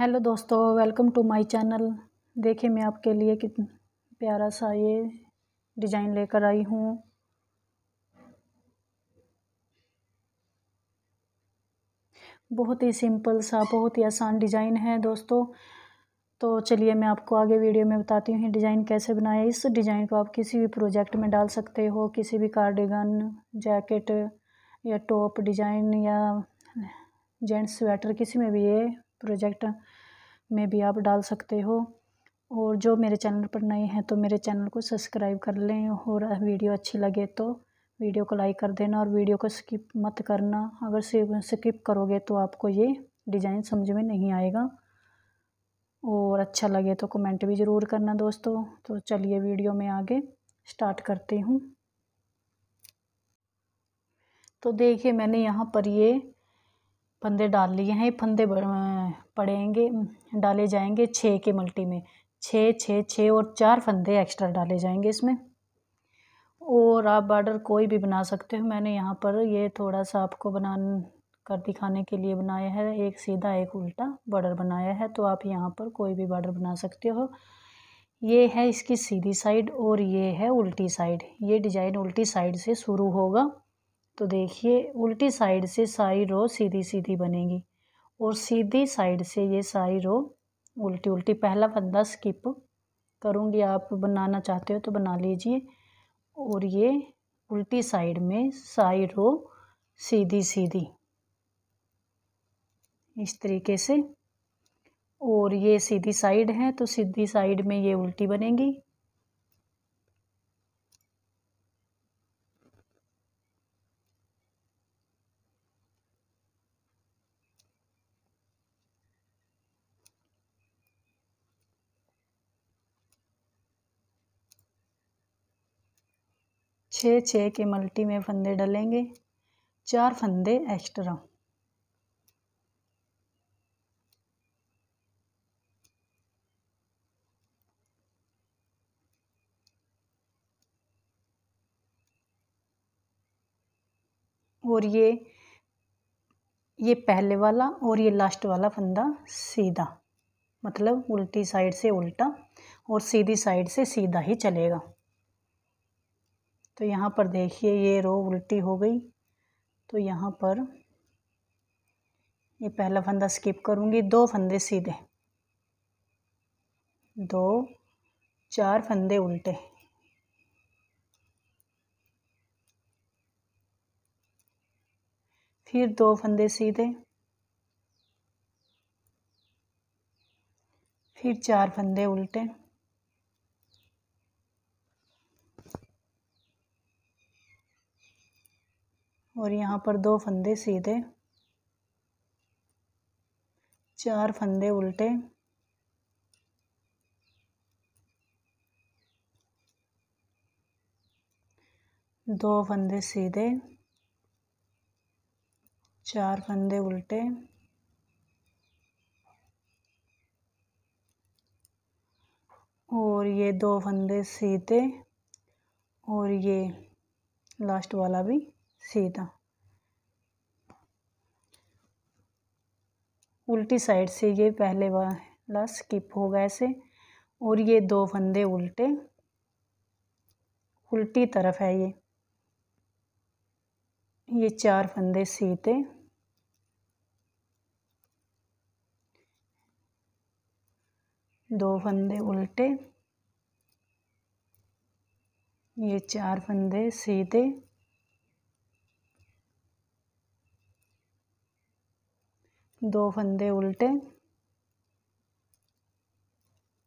hello दोस्तों welcome to my channel देखिए मैं आपके लिए कितना प्यारा सा ये डिज़ाइन लेकर आई हूँ बहुत ही सिंपल सा बहुत ही आसान डिज़ाइन है दोस्तों तो चलिए मैं आपको आगे वीडियो में बताती हूँ डिज़ाइन कैसे बनाया इस डिज़ाइन को आप किसी भी प्रोजेक्ट में डाल सकते हो किसी भी कार्डिगन जैकेट या टॉप डिज़ाइन या जेंट्स स्वेटर किसी में भी ये प्रोजेक्ट में भी आप डाल सकते हो और जो मेरे चैनल पर नए हैं तो मेरे चैनल को सब्सक्राइब कर लें और वीडियो अच्छी लगे तो वीडियो को लाइक कर देना और वीडियो को स्किप मत करना अगर स्किप करोगे तो आपको ये डिज़ाइन समझ में नहीं आएगा और अच्छा लगे तो कमेंट भी ज़रूर करना दोस्तों तो चलिए वीडियो में आगे स्टार्ट करती हूँ तो देखिए मैंने यहाँ पर ये फंदे डाल लिए हैं फंदे पड़ेंगे डाले जाएंगे छः के मल्टी में छः छः छः और चार फंदे एक्स्ट्रा डाले जाएंगे इसमें और आप बॉर्डर कोई भी बना सकते हो मैंने यहाँ पर ये थोड़ा सा आपको बना कर दिखाने के लिए बनाया है एक सीधा एक उल्टा बॉर्डर बनाया है तो आप यहाँ पर कोई भी बॉर्डर बना सकते हो ये है इसकी सीधी साइड और ये है उल्टी साइड ये डिजाइन उल्टी साइड से शुरू होगा तो देखिए उल्टी साइड से सारी रो सीधी सीधी बनेगी और सीधी साइड से ये सारी रो उल्टी उल्टी पहला फंदा स्किप करूँगी आप बनाना चाहते हो तो बना लीजिए और ये उल्टी साइड में सारी रो सीधी सीधी इस तरीके से और ये सीधी साइड है तो सीधी साइड में ये उल्टी बनेगी छः छः के मल्टी में फंदे डलेंगे चार फंदे एक्स्ट्रा और ये ये पहले वाला और ये लास्ट वाला फंदा सीधा मतलब उल्टी साइड से उल्टा और सीधी साइड से सीधा ही चलेगा तो यहाँ पर देखिए ये रो उल्टी हो गई तो यहाँ पर ये पहला फंदा स्किप करूँगी दो फंदे सीधे दो चार फंदे उल्टे फिर दो फंदे सीधे फिर चार फंदे उल्टे और यहाँ पर दो फंदे सीधे चार फंदे उल्टे दो फंदे सीधे चार फंदे उल्टे और ये दो फंदे सीधे और ये लास्ट वाला भी सीधा उल्टी साइड से ये पहले वाला स्किप होगा ऐसे और ये दो फंदे उल्टे उल्टी तरफ है ये ये चार फंदे सीते दो फंदे उल्टे ये चार फंदे सीधे दो फंदे उल्टे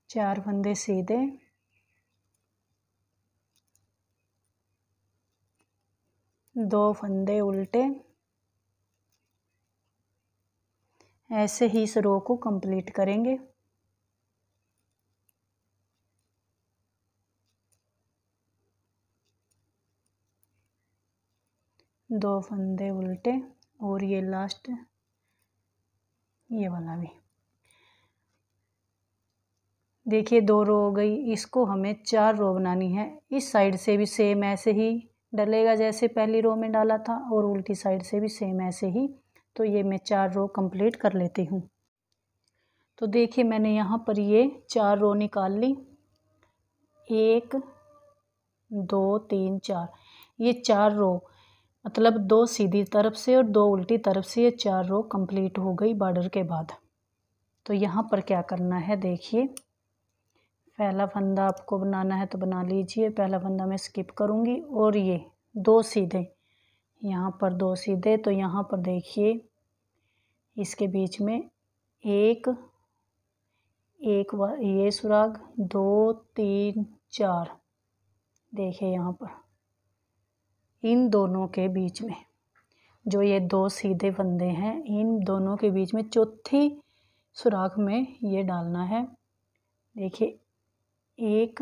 चार फंदे सीधे दो फंदे उल्टे ऐसे ही इस रो को कंप्लीट करेंगे दो फंदे उल्टे और ये लास्ट ये वाला भी देखिए दो रो हो गई इसको हमें चार रो बनानी है इस साइड से भी सेम ऐसे ही डलेगा जैसे पहली रो में डाला था और उल्टी साइड से भी सेम ऐसे ही तो ये मैं चार रो कंप्लीट कर लेती हूँ तो देखिए मैंने यहाँ पर ये चार रो निकाल ली एक दो तीन चार ये चार रो मतलब दो सीधी तरफ से और दो उल्टी तरफ से ये चार रो कंप्लीट हो गई बॉर्डर के बाद तो यहाँ पर क्या करना है देखिए पहला फंदा आपको बनाना है तो बना लीजिए पहला फंदा मैं स्किप करूँगी और ये दो सीधे यहाँ पर दो सीधे तो यहाँ पर देखिए इसके बीच में एक एक ये सुराग दो तीन चार देखिए यहाँ पर इन दोनों के बीच में जो ये दो सीधे बंदे हैं इन दोनों के बीच में चौथी सुराख में ये डालना है देखिए एक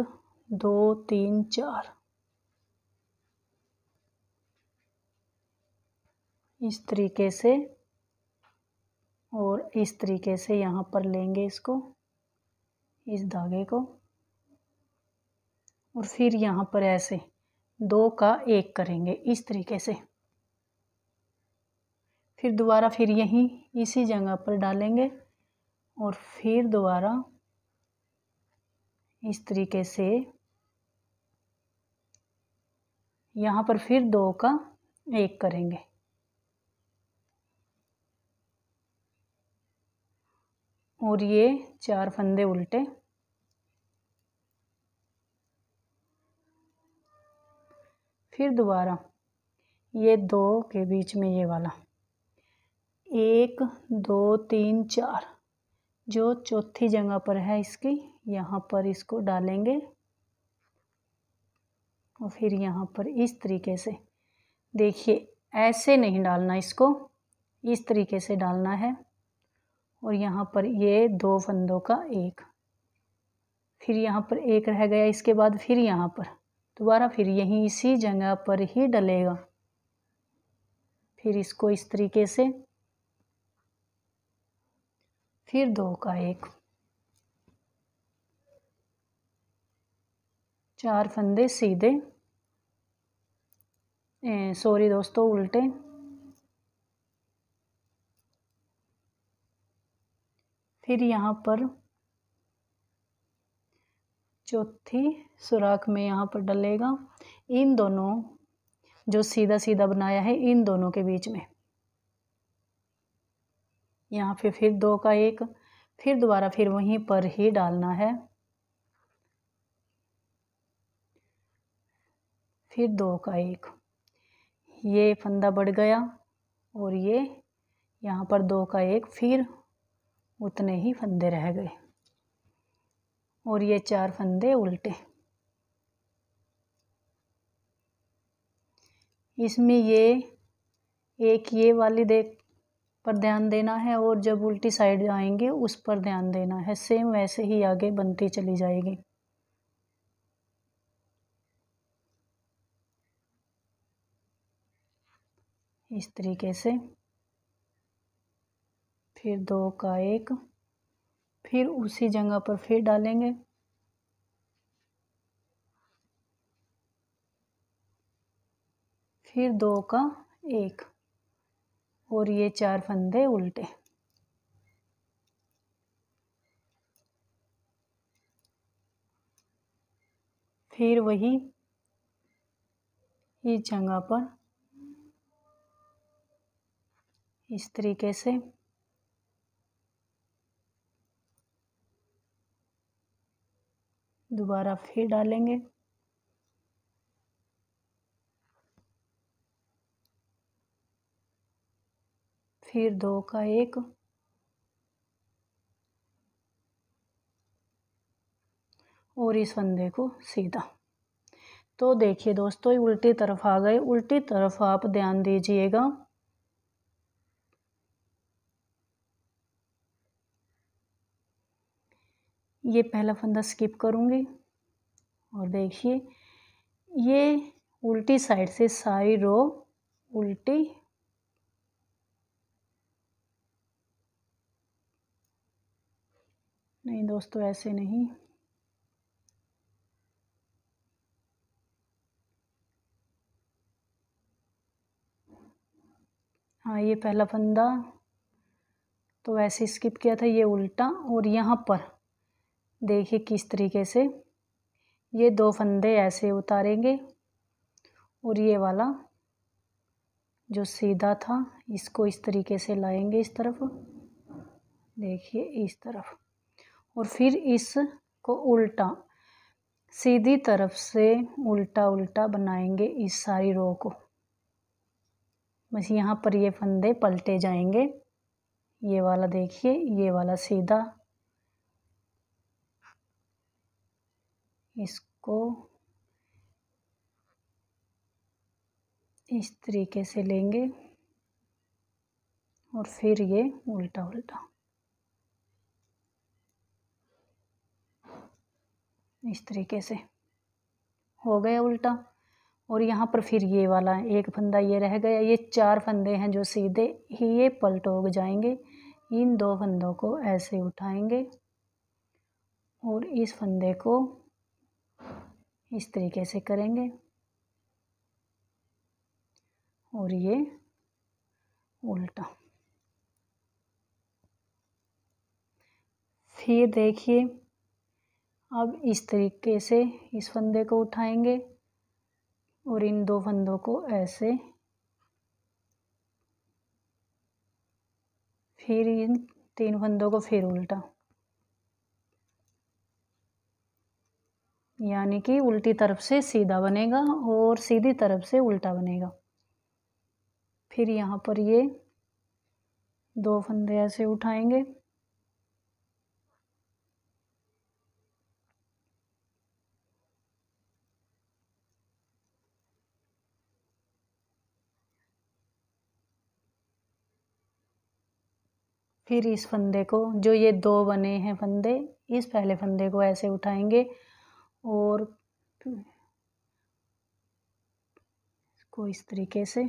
दो तीन चार इस तरीके से और इस तरीके से यहाँ पर लेंगे इसको इस धागे को और फिर यहाँ पर ऐसे दो का एक करेंगे इस तरीके से फिर दोबारा फिर यहीं इसी जगह पर डालेंगे और फिर दोबारा इस तरीके से यहाँ पर फिर दो का एक करेंगे और ये चार फंदे उल्टे फिर दोबारा ये दो के बीच में ये वाला एक दो तीन चार जो चौथी जगह पर है इसकी यहाँ पर इसको डालेंगे और फिर यहाँ पर इस तरीके से देखिए ऐसे नहीं डालना इसको इस तरीके से डालना है और यहाँ पर ये दो फंदों का एक फिर यहाँ पर एक रह गया इसके बाद फिर यहाँ पर दोबारा फिर यहीं इसी जगह पर ही डलेगा फिर इसको इस तरीके से फिर दो का एक चार फंदे सीधे सॉरी दोस्तों उल्टे फिर यहाँ पर चौथी सुराख में यहाँ पर डलेगा इन दोनों जो सीधा सीधा बनाया है इन दोनों के बीच में यहाँ पे फिर दो का एक फिर दोबारा फिर वहीं पर ही डालना है फिर दो का एक ये फंदा बढ़ गया और ये यहाँ पर दो का एक फिर उतने ही फंदे रह गए और ये चार फंदे उल्टे इसमें ये एक ये वाली देख पर ध्यान देना है और जब उल्टी साइड आएंगे उस पर ध्यान देना है सेम वैसे ही आगे बनती चली जाएगी इस तरीके से फिर दो का एक फिर उसी जगह पर फिर डालेंगे फिर दो का एक और ये चार फंदे उल्टे फिर वही इस जगह पर इस तरीके से दोबारा फिर डालेंगे फिर दो का एक और इस फंदे को सीधा तो देखिए दोस्तों उल्टी तरफ आ गए उल्टी तरफ आप ध्यान दीजिएगा ये पहला फंदा स्किप करूँगी और देखिए ये उल्टी साइड से सारी रो उल्टी नहीं दोस्तों ऐसे नहीं हाँ ये पहला फंदा तो वैसे स्किप किया था ये उल्टा और यहाँ पर देखिए किस तरीके से ये दो फंदे ऐसे उतारेंगे और ये वाला जो सीधा था इसको इस तरीके से लाएंगे इस तरफ देखिए इस तरफ और फिर इस को उल्टा सीधी तरफ से उल्टा उल्टा बनाएंगे इस सारी रो को बस यहाँ पर ये फंदे पलटे जाएंगे ये वाला देखिए ये वाला सीधा इसको इस तरीके से लेंगे और फिर ये उल्टा उल्टा इस तरीके से हो गया उल्टा और यहाँ पर फिर ये वाला एक फंदा ये रह गया ये चार फंदे हैं जो सीधे ही ये हो जाएंगे इन दो फंदों को ऐसे उठाएंगे और इस फंदे को इस तरीके से करेंगे और ये उल्टा फिर देखिए अब इस तरीके से इस फंदे को उठाएंगे और इन दो फंदों को ऐसे फिर इन तीन फंदों को फिर उल्टा यानी कि उल्टी तरफ से सीधा बनेगा और सीधी तरफ से उल्टा बनेगा फिर यहाँ पर ये दो फंदे ऐसे उठाएंगे फिर इस फंदे को जो ये दो बने हैं फंदे इस पहले फंदे को ऐसे उठाएंगे और तो इसको इस तरीके से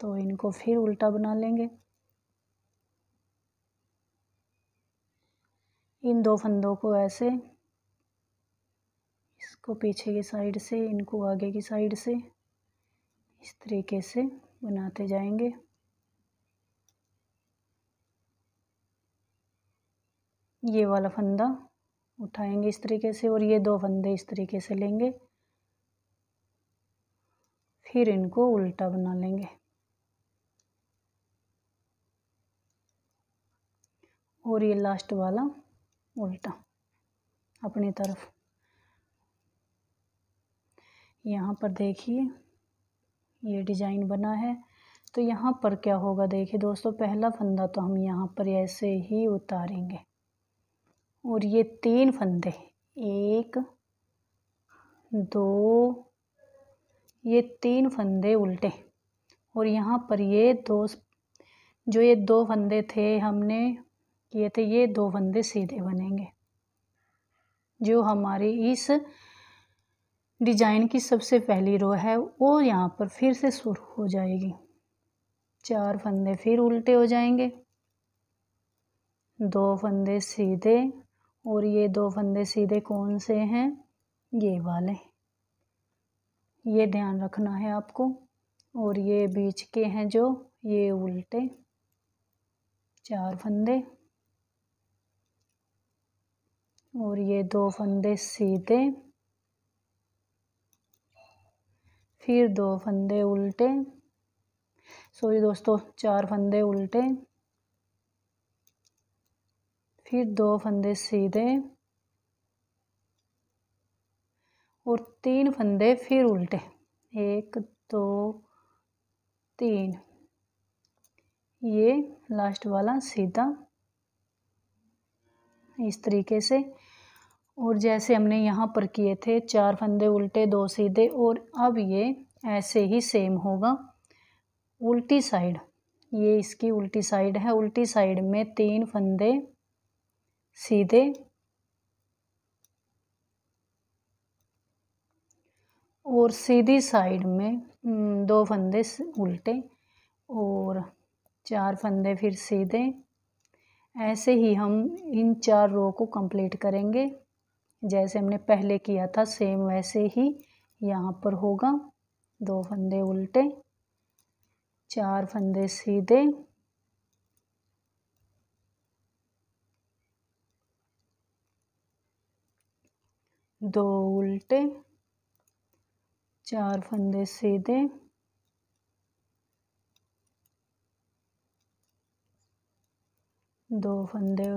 तो इनको फिर उल्टा बना लेंगे इन दो फंदों को ऐसे इसको पीछे की साइड से इनको आगे की साइड से इस तरीके से बनाते जाएंगे ये वाला फंदा उठाएंगे इस तरीके से और ये दो फंदे इस तरीके से लेंगे फिर इनको उल्टा बना लेंगे और ये लास्ट वाला उल्टा अपनी तरफ यहाँ पर देखिए ये डिज़ाइन बना है तो यहाँ पर क्या होगा देखिए दोस्तों पहला फंदा तो हम यहाँ पर ऐसे ही उतारेंगे और ये तीन फंदे एक दो ये तीन फंदे उल्टे और यहाँ पर ये दो जो ये दो फंदे थे हमने किए थे ये दो फंदे सीधे बनेंगे जो हमारी इस डिजाइन की सबसे पहली रो है वो यहाँ पर फिर से शुरू हो जाएगी चार फंदे फिर उल्टे हो जाएंगे दो फंदे सीधे और ये दो फंदे सीधे कौन से हैं ये वाले ये ध्यान रखना है आपको और ये बीच के हैं जो ये उल्टे चार फंदे और ये दो फंदे सीधे फिर दो फंदे उल्टे सॉरी दोस्तों चार फंदे उल्टे फिर दो फंदे सीधे और तीन फंदे फिर उल्टे एक दो तीन ये लास्ट वाला सीधा इस तरीके से और जैसे हमने यहाँ पर किए थे चार फंदे उल्टे दो सीधे और अब ये ऐसे ही सेम होगा उल्टी साइड ये इसकी उल्टी साइड है उल्टी साइड में तीन फंदे सीधे और सीधी साइड में हम्म, दो फंदे उल्टे और चार फंदे फिर सीधे ऐसे ही हम इन चार रो को कंप्लीट करेंगे जैसे हमने पहले किया था सेम वैसे ही यहाँ पर होगा दो फंदे उल्टे चार फंदे सीधे दो उल्टे चार फंदे सीधे दो फंदे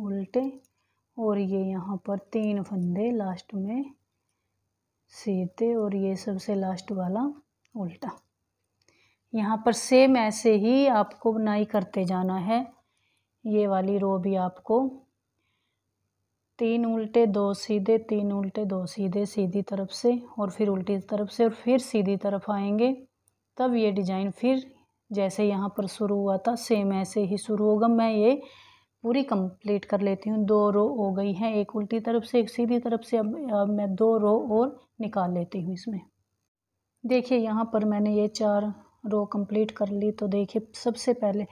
उल्टे और ये यहाँ पर तीन फंदे लास्ट में सीधे और ये सबसे लास्ट वाला उल्टा यहाँ पर सेम ऐसे ही आपको बुनाई करते जाना है ये वाली रो भी आपको तीन उल्टे दो सीधे तीन उल्टे दो सीधे सीधी तरफ से और फिर उल्टी तरफ से और फिर सीधी तरफ आएंगे तब ये डिजाइन फिर जैसे यहाँ पर शुरू हुआ था सेम ऐसे ही शुरू होगा मैं ये पूरी कंप्लीट कर लेती हूँ दो रो हो गई हैं एक उल्टी तरफ से एक सीधी तरफ से अब, अब मैं दो रो और निकाल लेती हूँ इसमें देखिए यहाँ पर मैंने ये चार रो कंप्लीट कर ली तो देखिए सबसे पहले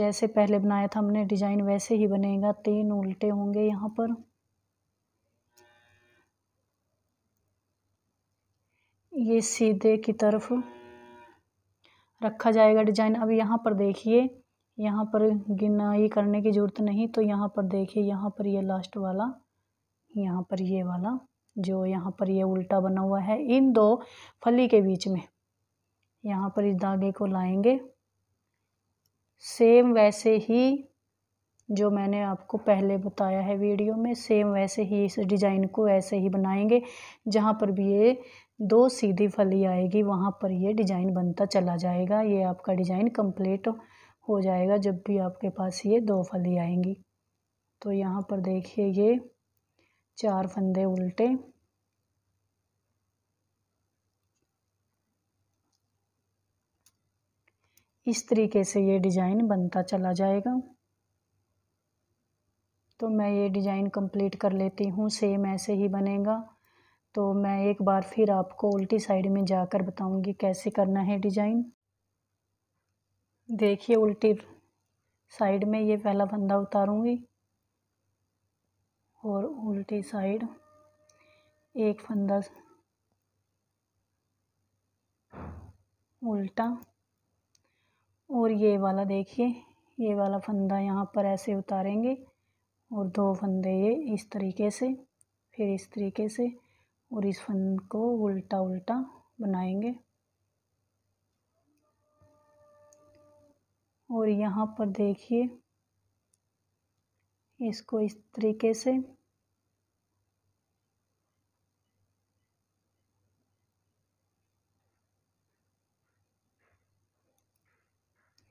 जैसे पहले बनाया था हमने डिजाइन वैसे ही बनेगा तीन उल्टे होंगे यहाँ पर ये सीधे की तरफ रखा जाएगा डिजाइन अब यहाँ पर देखिए यहाँ पर गिनाई करने की ज़रूरत नहीं तो यहाँ पर देखिए यहाँ पर ये लास्ट वाला यहाँ पर ये वाला जो यहाँ पर ये उल्टा बना हुआ है इन दो फली के बीच में यहाँ पर इस धागे को लाएंगे सेम वैसे ही जो मैंने आपको पहले बताया है वीडियो में सेम वैसे ही इस डिज़ाइन को ऐसे ही बनाएंगे जहाँ पर भी ये दो सीधी फली आएगी वहाँ पर ये डिज़ाइन बनता चला जाएगा ये आपका डिज़ाइन कंप्लीट हो जाएगा जब भी आपके पास ये दो फली आएंगी तो यहाँ पर देखिए ये चार फंदे उल्टे इस तरीके से ये डिज़ाइन बनता चला जाएगा तो मैं ये डिज़ाइन कंप्लीट कर लेती हूँ सेम ऐसे ही बनेगा तो मैं एक बार फिर आपको उल्टी साइड में जाकर बताऊंगी कैसे करना है डिजाइन देखिए उल्टी साइड में ये पहला फंदा उतारूंगी और उल्टी साइड एक फंदा उल्टा और ये वाला देखिए ये वाला फंदा यहाँ पर ऐसे उतारेंगे और दो फंदे ये इस तरीके से फिर इस तरीके से और इस फन को उल्टा उल्टा बनाएंगे और यहाँ पर देखिए इसको इस तरीके से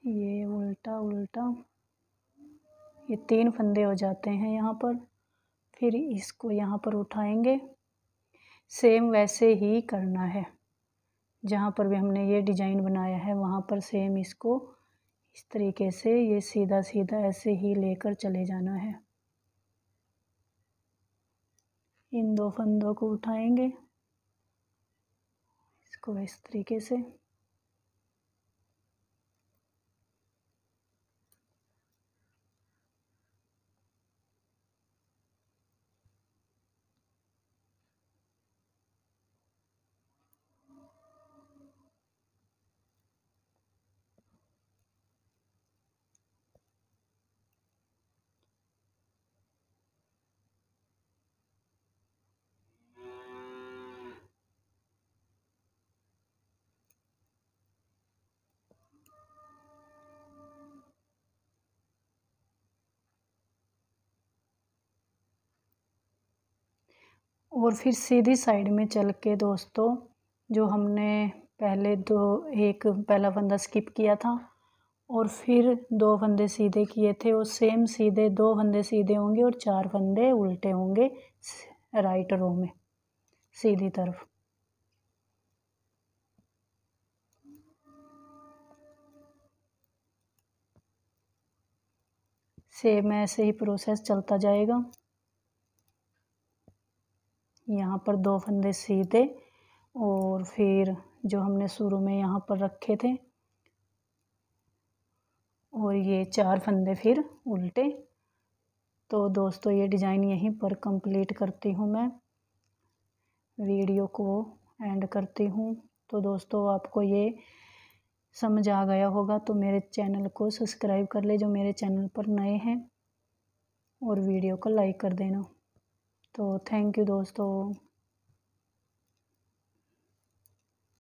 ये उल्टा उल्टा ये तीन फंदे हो जाते हैं यहाँ पर फिर इसको यहाँ पर उठाएंगे सेम वैसे ही करना है जहाँ पर भी हमने ये डिजाइन बनाया है वहाँ पर सेम इसको इस तरीके से ये सीधा सीधा ऐसे ही लेकर चले जाना है इन दो फंदों को उठाएंगे इसको इस तरीके से और फिर सीधी साइड में चल के दोस्तों जो हमने पहले दो एक पहला फंदा स्किप किया था और फिर दो फंदे सीधे किए थे और सेम सीधे दो फंदे सीधे होंगे और चार फंदे उल्टे होंगे राइट रो में सीधी तरफ सेम ऐसे ही प्रोसेस चलता जाएगा यहाँ पर दो फंदे सीधे और फिर जो हमने शुरू में यहाँ पर रखे थे और ये चार फंदे फिर उल्टे तो दोस्तों ये डिज़ाइन यहीं पर कंप्लीट करती हूँ मैं वीडियो को एंड करती हूँ तो दोस्तों आपको ये समझ आ गया होगा तो मेरे चैनल को सब्सक्राइब कर ले जो मेरे चैनल पर नए हैं और वीडियो को लाइक कर देना तो थैंक यू दोस्तों